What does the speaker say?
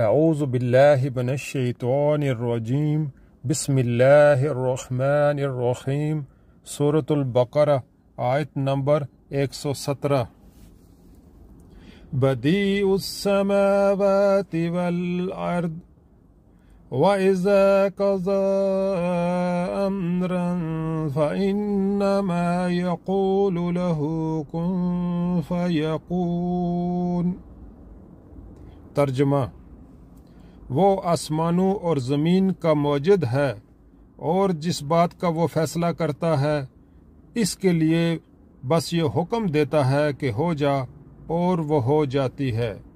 أعوذ بالله من الشيطان الرجيم بسم الله الرحمن الرحيم سورة البقرة آية نمبر 117 بديء السماوات والأرض وإذا قضى أمرا فإنما يقول له كن فيكون ترجمه وہ آسمانوں اور زمین کا موجد ہے اور جس بات کا وہ فیصلہ کرتا ہے اس کے لیے بس یہ حکم دیتا ہے کہ ہو جا اور وہ ہو جاتی ہے